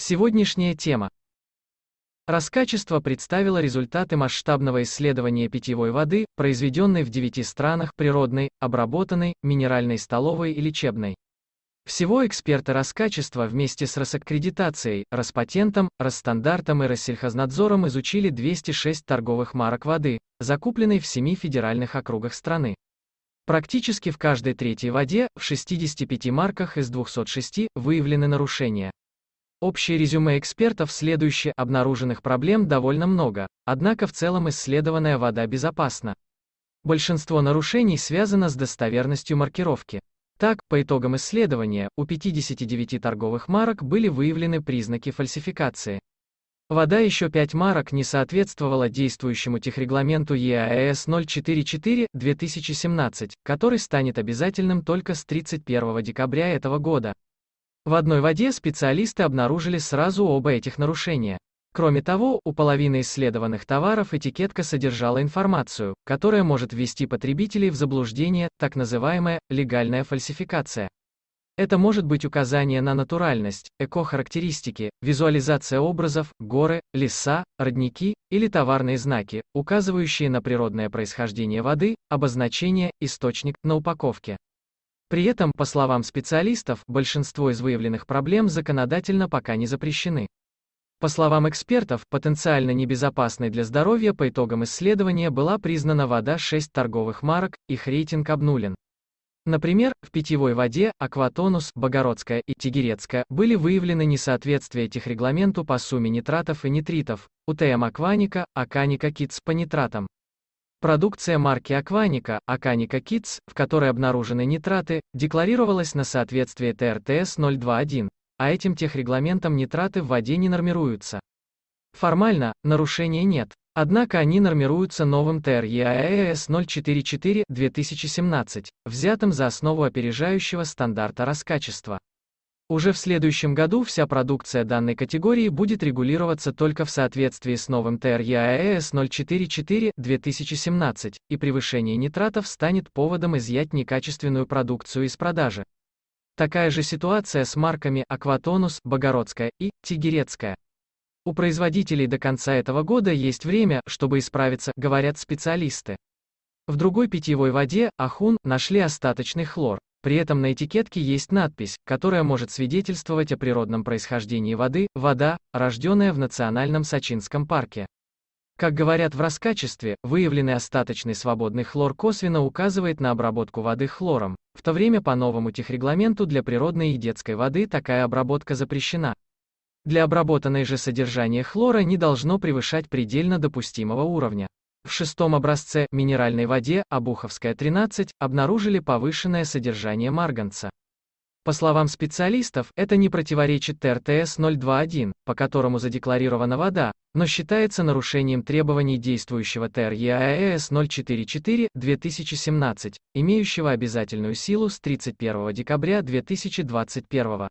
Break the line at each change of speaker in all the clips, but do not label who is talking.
Сегодняшняя тема. Раскачество представило результаты масштабного исследования питьевой воды, произведенной в девяти странах природной, обработанной, минеральной столовой и лечебной. Всего эксперты Раскачества вместе с Росаккредитацией, Роспатентом, Росстандартом и Россельхознадзором изучили 206 торговых марок воды, закупленной в семи федеральных округах страны. Практически в каждой третьей воде, в 65 марках из 206, выявлены нарушения. Общее резюме экспертов следующее. Обнаруженных проблем довольно много, однако в целом исследованная вода безопасна. Большинство нарушений связано с достоверностью маркировки. Так, по итогам исследования, у 59 торговых марок были выявлены признаки фальсификации. Вода еще 5 марок не соответствовала действующему техрегламенту ЕАЭС 044-2017, который станет обязательным только с 31 декабря этого года. В одной воде специалисты обнаружили сразу оба этих нарушения. Кроме того, у половины исследованных товаров этикетка содержала информацию, которая может ввести потребителей в заблуждение, так называемая легальная фальсификация. Это может быть указание на натуральность, эко-характеристики, визуализация образов, горы, леса, родники или товарные знаки, указывающие на природное происхождение воды, обозначение, источник на упаковке. При этом, по словам специалистов, большинство из выявленных проблем законодательно пока не запрещены. По словам экспертов, потенциально небезопасной для здоровья по итогам исследования была признана вода 6 торговых марок, их рейтинг обнулен. Например, в питьевой воде Акватонус, Богородская и Тигерецкая были выявлены несоответствия этих регламенту по сумме нитратов и нитритов, у ТМ Акваника, Аканика Китс по нитратам. Продукция марки акваника Аканика Kids, в которой обнаружены нитраты, декларировалась на соответствие ТРТС 021, а этим техрегламентом нитраты в воде не нормируются. Формально, нарушений нет. Однако они нормируются новым ТРЕАЭС 044-2017, взятым за основу опережающего стандарта раскачества. Уже в следующем году вся продукция данной категории будет регулироваться только в соответствии с новым ТРЕАЭС а 044-2017, и превышение нитратов станет поводом изъять некачественную продукцию из продажи. Такая же ситуация с марками «Акватонус», «Богородская» и «Тигерецкая». У производителей до конца этого года есть время, чтобы исправиться, говорят специалисты. В другой питьевой воде, ахун, нашли остаточный хлор. При этом на этикетке есть надпись, которая может свидетельствовать о природном происхождении воды, вода, рожденная в Национальном Сачинском парке. Как говорят в раскачестве, выявленный остаточный свободный хлор косвенно указывает на обработку воды хлором. В то время по новому техрегламенту для природной и детской воды такая обработка запрещена. Для обработанной же содержание хлора не должно превышать предельно допустимого уровня. В шестом образце, минеральной воде, Обуховская 13, обнаружили повышенное содержание марганца. По словам специалистов, это не противоречит ТРТС-021, по которому задекларирована вода, но считается нарушением требований действующего ТРЕАЭС-044 2017, имеющего обязательную силу с 31 декабря 2021.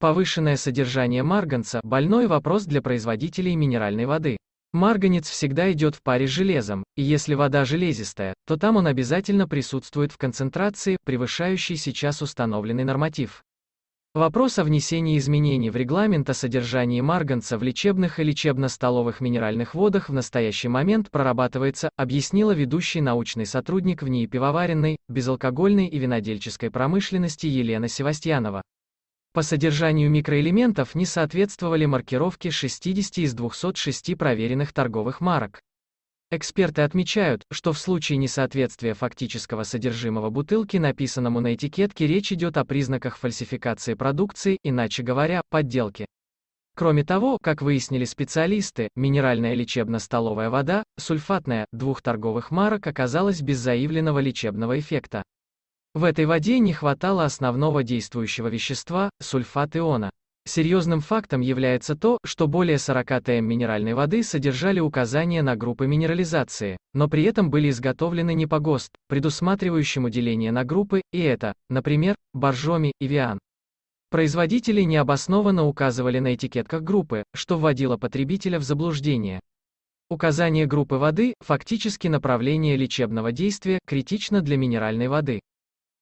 Повышенное содержание марганца – больной вопрос для производителей минеральной воды. Марганец всегда идет в паре с железом, и если вода железистая, то там он обязательно присутствует в концентрации, превышающей сейчас установленный норматив. Вопрос о внесении изменений в регламент о содержании марганца в лечебных и лечебно-столовых минеральных водах в настоящий момент прорабатывается, объяснила ведущий научный сотрудник в НИИ пивоваренной, безалкогольной и винодельческой промышленности Елена Севастьянова по содержанию микроэлементов не соответствовали маркировке 60 из 206 проверенных торговых марок. Эксперты отмечают, что в случае несоответствия фактического содержимого бутылки написанному на этикетке речь идет о признаках фальсификации продукции, иначе говоря, подделки. Кроме того, как выяснили специалисты, минеральная лечебно-столовая вода, сульфатная, двух торговых марок оказалась без заявленного лечебного эффекта. В этой воде не хватало основного действующего вещества – сульфат иона. Серьезным фактом является то, что более 40 ТМ минеральной воды содержали указания на группы минерализации, но при этом были изготовлены не по ГОСТ, предусматривающему деление на группы, и это, например, боржоми и виан. Производители необоснованно указывали на этикетках группы, что вводило потребителя в заблуждение. Указание группы воды – фактически направление лечебного действия, критично для минеральной воды.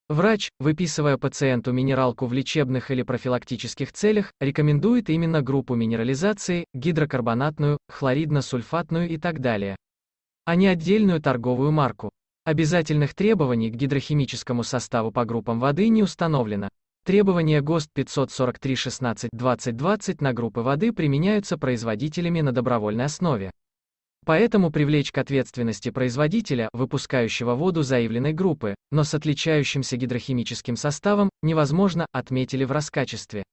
Врач, выписывая пациенту минералку в лечебных или профилактических целях, рекомендует именно группу минерализации, гидрокарбонатную, хлоридно-сульфатную и так далее, а не отдельную торговую марку. Обязательных требований к гидрохимическому составу по группам воды не установлено. Требования ГОСТ 543-16-2020 на группы воды применяются производителями на добровольной основе. Поэтому привлечь к ответственности производителя, выпускающего воду заявленной группы, но с отличающимся гидрохимическим составом, невозможно, отметили в раскачестве.